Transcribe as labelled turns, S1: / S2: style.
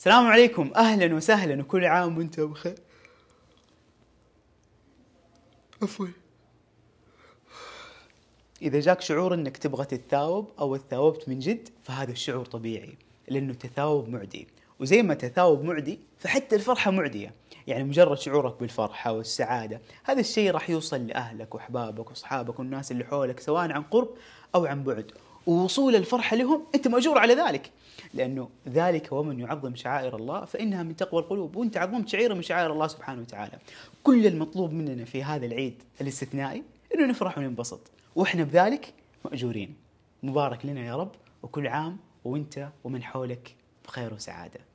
S1: السلام عليكم اهلا وسهلا وكل عام وانتم بخير عفوا اذا جاك شعور انك تبغى تتثاوب او تثاوبت من جد فهذا الشعور طبيعي لانه التثاوب معدي وزي ما التثاوب معدي فحتى الفرحه معديه يعني مجرد شعورك بالفرحة والسعادة هذا الشيء راح يوصل لأهلك وأحبابك وأصحابك والناس اللي حولك سواء عن قرب أو عن بعد ووصول الفرحة لهم أنت مأجور على ذلك لأنه ذلك ومن يعظم شعائر الله فإنها من تقوى القلوب وأنت عظمت شعيرة من شعائر الله سبحانه وتعالى كل المطلوب مننا في هذا العيد الاستثنائي أنه نفرح وننبسط وإحنا بذلك مأجورين مبارك لنا يا رب وكل عام وأنت ومن حولك بخير وسعاده